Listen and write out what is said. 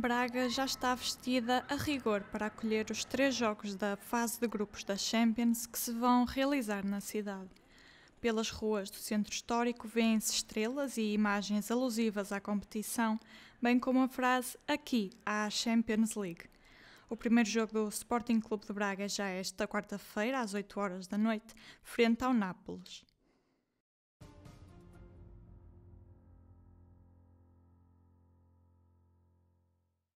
Braga já está vestida a rigor para acolher os três jogos da fase de grupos da Champions que se vão realizar na cidade. Pelas ruas do centro histórico vêem-se estrelas e imagens alusivas à competição, bem como a frase Aqui há a Champions League. O primeiro jogo do Sporting Clube de Braga já é esta quarta-feira, às 8 horas da noite, frente ao Nápoles.